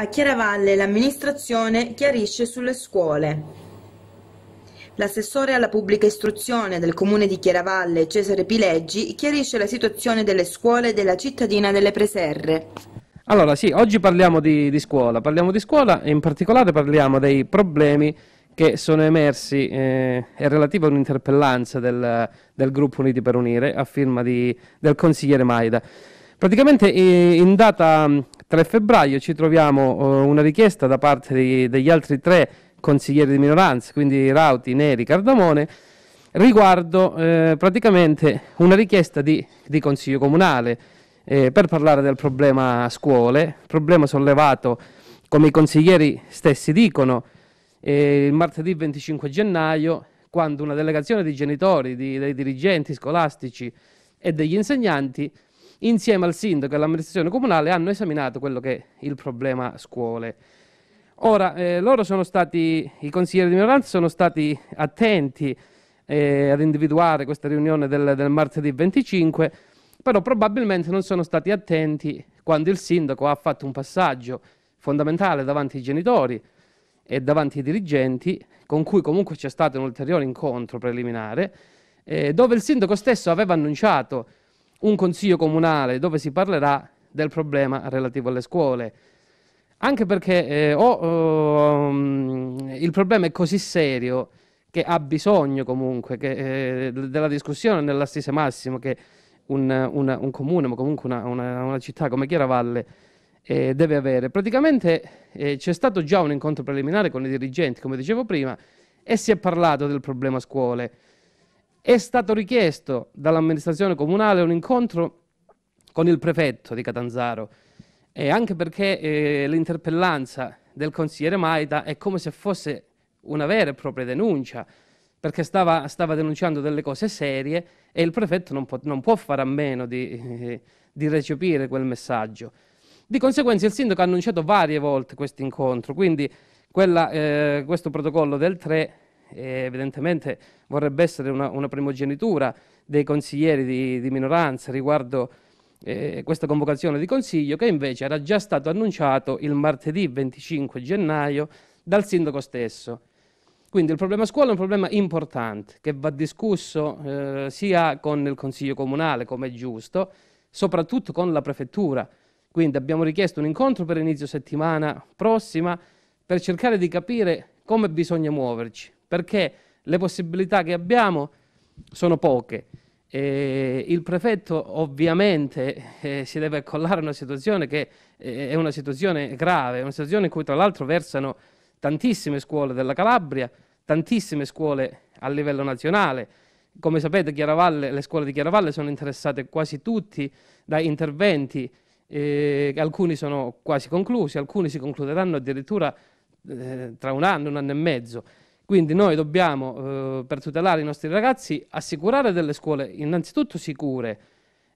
A Chiaravalle l'amministrazione chiarisce sulle scuole. L'assessore alla pubblica istruzione del comune di Chiaravalle, Cesare Pileggi, chiarisce la situazione delle scuole della cittadina delle Preserre. Allora sì, oggi parliamo di, di scuola, parliamo di scuola e in particolare parliamo dei problemi che sono emersi eh, è relativo a un'interpellanza del, del, gruppo Uniti per Unire a firma di, del consigliere Maida. Praticamente in data 3 febbraio ci troviamo eh, una richiesta da parte di, degli altri tre consiglieri di minoranza, quindi Rauti, Neri, Cardamone, riguardo eh, praticamente una richiesta di, di consiglio comunale eh, per parlare del problema scuole, problema sollevato come i consiglieri stessi dicono eh, il martedì 25 gennaio quando una delegazione di genitori, di, dei dirigenti scolastici e degli insegnanti insieme al sindaco e all'amministrazione comunale hanno esaminato quello che è il problema scuole. Ora, eh, loro sono stati, i consiglieri di minoranza sono stati attenti eh, ad individuare questa riunione del, del martedì 25, però probabilmente non sono stati attenti quando il sindaco ha fatto un passaggio fondamentale davanti ai genitori e davanti ai dirigenti, con cui comunque c'è stato un ulteriore incontro preliminare, eh, dove il sindaco stesso aveva annunciato un consiglio comunale dove si parlerà del problema relativo alle scuole. Anche perché eh, oh, um, il problema è così serio che ha bisogno comunque che, eh, della discussione nell'assise massimo che un, un, un, comune, ma comunque una, una, una città come Chiaravalle eh, deve avere. Praticamente eh, c'è stato già un incontro preliminare con i dirigenti, come dicevo prima, e si è parlato del problema scuole. È stato richiesto dall'amministrazione comunale un incontro con il prefetto di Catanzaro, eh, anche perché eh, l'interpellanza del consigliere Maida è come se fosse una vera e propria denuncia, perché stava, stava denunciando delle cose serie e il prefetto non, può, non può fare a meno di, eh, di recepire quel messaggio. Di conseguenza il sindaco ha annunciato varie volte questo incontro, quindi quella, eh, questo protocollo del 3 eh, evidentemente vorrebbe essere una, una, primogenitura dei consiglieri di, di minoranza riguardo eh, questa convocazione di consiglio che invece era già stato annunciato il martedì 25 gennaio dal sindaco stesso. Quindi il problema scuola è un problema importante che va discusso eh, sia con il Consiglio Comunale, come è giusto, soprattutto con la Prefettura. Quindi abbiamo richiesto un incontro per inizio settimana prossima per cercare di capire come bisogna muoverci perché le possibilità che abbiamo sono poche. Eh, il prefetto ovviamente eh, si deve accollare a una situazione che eh, è una situazione grave, una situazione in cui tra l'altro versano tantissime scuole della Calabria, tantissime scuole a livello nazionale. Come sapete le scuole di Chiaravalle sono interessate quasi tutti da interventi, alcuni sono quasi conclusi, alcuni si concluderanno addirittura eh, tra un anno, un anno e mezzo. Quindi noi dobbiamo, eh, per tutelare i nostri ragazzi, assicurare delle scuole innanzitutto sicure,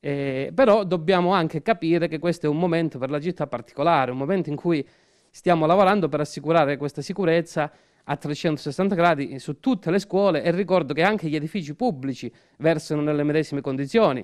eh, però dobbiamo anche capire che questo è un momento per la città particolare, un momento in cui stiamo lavorando per assicurare questa sicurezza a 360 gradi su tutte le scuole e ricordo che anche gli edifici pubblici versano nelle medesime condizioni.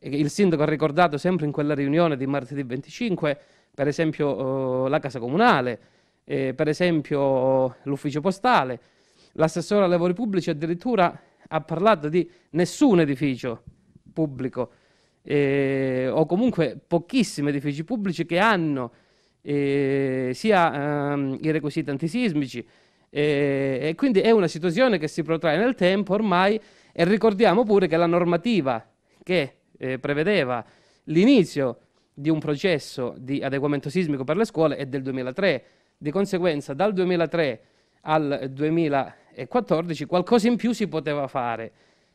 Il sindaco ha ricordato sempre in quella riunione di martedì 25, per esempio eh, la casa comunale, eh, per esempio l'ufficio postale, l'assessore ai lavori pubblici addirittura ha parlato di nessun edificio pubblico eh, o comunque pochissimi edifici pubblici che hanno eh, sia ehm, i requisiti antisismici eh, e quindi è una situazione che si protrae nel tempo ormai e ricordiamo pure che la normativa che eh, prevedeva l'inizio di un processo di adeguamento sismico per le scuole è del 2003 di conseguenza dal 2003 al 2014, qualcosa in più si poteva fare.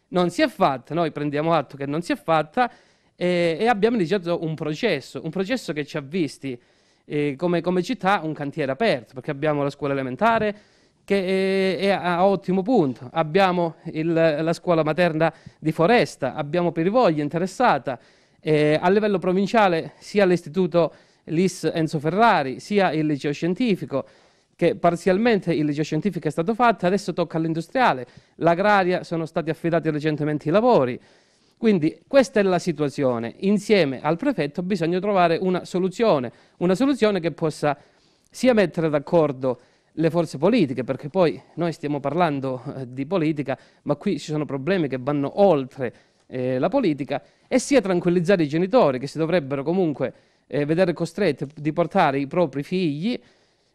Non si è fatta, noi prendiamo atto che non si è fatta e, e abbiamo iniziato un processo, un processo che ci ha visti eh, come, come, città un cantiere aperto, perché abbiamo la scuola elementare che eh, è, è a ottimo punto, abbiamo il, la scuola materna di Foresta, abbiamo Perivoglia interessata, eh, a livello provinciale sia l'istituto LIS Enzo Ferrari, sia il liceo scientifico, che parzialmente il legge scientifico è stato fatto, adesso tocca all'industriale, l'agraria sono stati affidati recentemente i lavori. Quindi questa è la situazione, insieme al prefetto bisogna trovare una soluzione, una soluzione che possa sia mettere d'accordo le forze politiche, perché poi noi stiamo parlando eh, di politica, ma qui ci sono problemi che vanno oltre eh, la politica, e sia tranquillizzare i genitori che si dovrebbero comunque eh, vedere costretti di portare i propri figli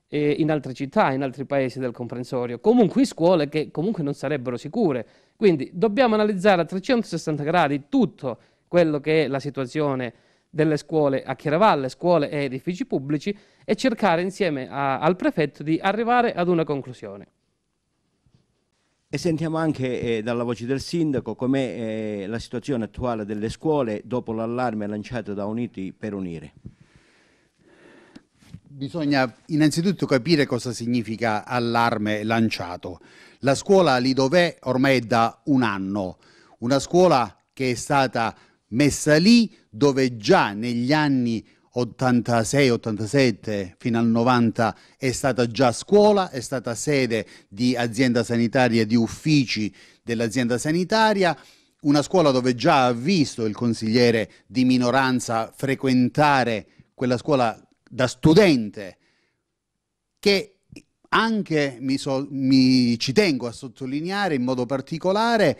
eh, in altre città, in altri paesi del comprensorio, comunque in scuole che comunque non sarebbero sicure. Quindi dobbiamo analizzare a 360 gradi tutto quello che è la situazione delle scuole a Chiaravalle, scuole e edifici pubblici e cercare insieme a, al prefetto di arrivare ad una conclusione. E sentiamo anche eh, dalla voce del sindaco com'è eh, la situazione attuale delle scuole dopo l'allarme lanciato da Uniti per Unire. Bisogna innanzitutto capire cosa significa allarme lanciato. La scuola lì dov'è ormai è da un anno, una scuola che è stata messa lì dove già negli anni 86, 87 fino al 90 è stata già scuola, è stata sede di azienda sanitaria, di uffici dell'azienda sanitaria, una scuola dove già ha visto il consigliere di minoranza frequentare quella scuola da studente che anche mi, so, mi ci tengo a sottolineare in modo particolare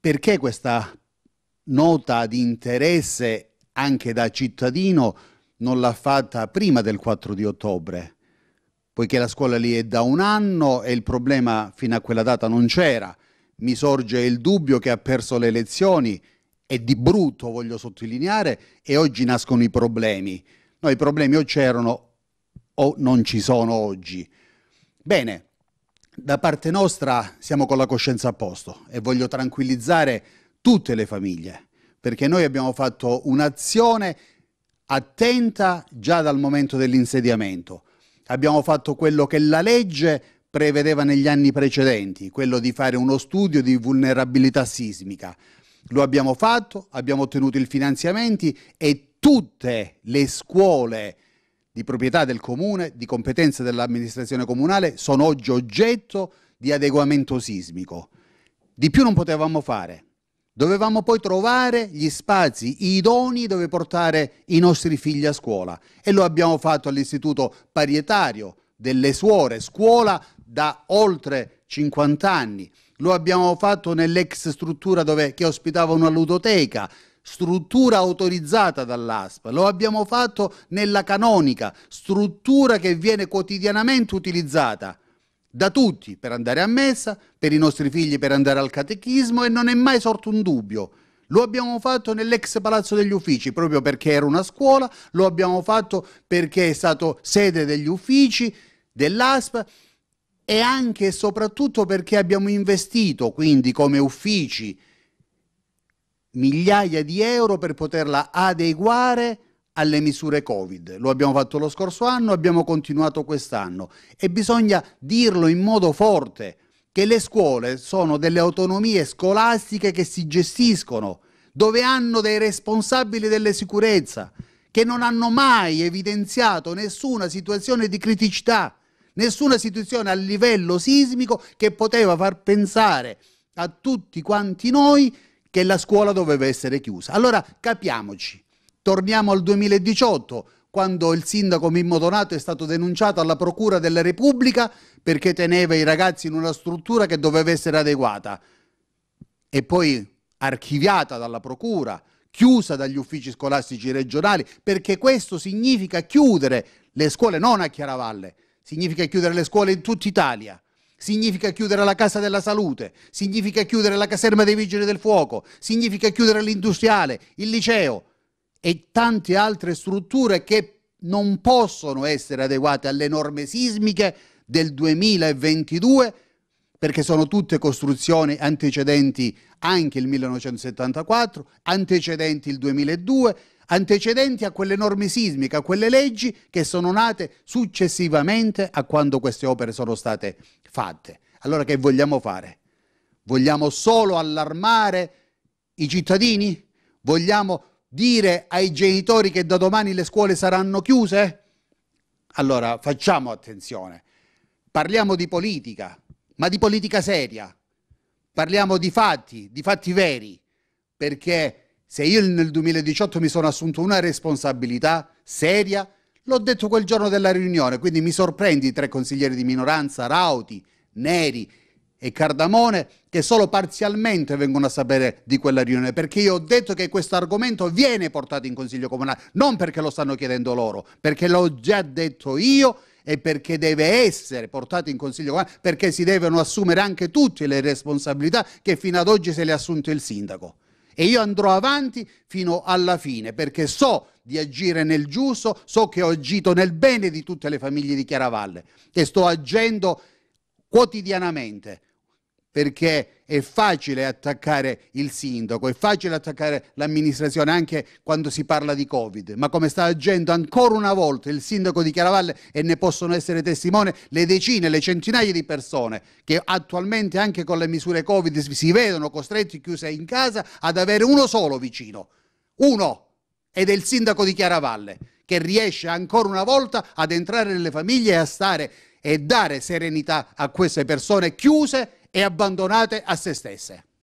perché questa nota di interesse anche da cittadino non l'ha fatta prima del 4 di ottobre, poiché la scuola lì è da un anno e il problema fino a quella data non c'era. Mi sorge il dubbio che ha perso le elezioni e di brutto voglio sottolineare e oggi nascono i problemi. No, i problemi o c'erano o non ci sono oggi. Bene, da parte nostra siamo con la coscienza a posto e voglio tranquillizzare tutte le famiglie, perché noi abbiamo fatto un'azione attenta già dal momento dell'insediamento. Abbiamo fatto quello che la legge prevedeva negli anni precedenti, quello di fare uno studio di vulnerabilità sismica. Lo abbiamo fatto, abbiamo ottenuto i finanziamenti e tutte le scuole di proprietà del comune, di competenza dell'amministrazione comunale, sono oggi oggetto di adeguamento sismico. Di più non potevamo fare. Dovevamo poi trovare gli spazi idoni dove portare i nostri figli a scuola e lo abbiamo fatto all'istituto parietario delle suore, scuola da oltre 50 anni. Lo abbiamo fatto nell'ex struttura dove, che ospitava una ludoteca, struttura autorizzata dall'ASP, lo abbiamo fatto nella canonica, struttura che viene quotidianamente utilizzata da tutti per andare a messa, per i nostri figli per andare al catechismo e non è mai sorto un dubbio. Lo abbiamo fatto nell'ex Palazzo degli Uffici proprio perché era una scuola, lo abbiamo fatto perché è stato sede degli uffici, dell'ASP e anche e soprattutto perché abbiamo investito quindi come uffici migliaia di euro per poterla adeguare alle misure Covid. Lo abbiamo fatto lo scorso anno, abbiamo continuato quest'anno e bisogna dirlo in modo forte che le scuole sono delle autonomie scolastiche che si gestiscono, dove hanno dei responsabili delle sicurezza, che non hanno mai evidenziato nessuna situazione di criticità, nessuna situazione a livello sismico che poteva far pensare a tutti quanti noi che la scuola doveva essere chiusa. Allora capiamoci, torniamo al 2018 quando il sindaco Mimmo Donato è stato denunciato alla Procura della Repubblica perché teneva i ragazzi in una struttura che doveva essere adeguata e poi archiviata dalla Procura, chiusa dagli uffici scolastici regionali, perché questo significa chiudere le scuole non a Chiaravalle, significa chiudere le scuole in tutta Italia significa chiudere la Casa della Salute, significa chiudere la caserma dei Vigili del Fuoco, significa chiudere l'industriale, il liceo e tante altre strutture che non possono essere adeguate alle norme sismiche del 2022 perché sono tutte costruzioni antecedenti anche il 1974, antecedenti il 2002, antecedenti a quelle norme sismiche, a quelle leggi che sono nate successivamente a quando queste opere sono state fatte. Allora che vogliamo fare? Vogliamo solo allarmare i cittadini? Vogliamo dire ai genitori che da domani le scuole saranno chiuse? Allora facciamo attenzione, parliamo di politica, ma di politica seria, parliamo di fatti, di fatti veri, perché se io nel 2018 mi sono assunto una responsabilità seria, l'ho detto quel giorno della riunione, quindi mi sorprendi i tre consiglieri di minoranza, Rauti, Neri e Cardamone, che solo parzialmente vengono a sapere di quella riunione, perché io ho detto che questo argomento viene portato in Consiglio Comunale, non perché lo stanno chiedendo loro, perché l'ho già detto io e perché deve essere portato in Consiglio eh, perché si devono assumere anche tutte le responsabilità che fino ad oggi se le ha assunte il sindaco. E io andrò avanti fino alla fine perché so di agire nel giusto, so che ho agito nel bene di tutte le famiglie di Chiaravalle e sto agendo quotidianamente perché è facile attaccare il sindaco, è facile attaccare l'amministrazione anche quando si parla di Covid, ma come sta agendo ancora una volta il sindaco di Chiaravalle e ne possono essere testimone le decine, le centinaia di persone che attualmente anche con le misure Covid si vedono costretti chiuse in casa ad avere uno solo vicino, uno, ed è il sindaco di Chiaravalle che riesce ancora una volta ad entrare nelle famiglie e a stare e dare serenità a queste persone chiuse e abbandonate a se stesse.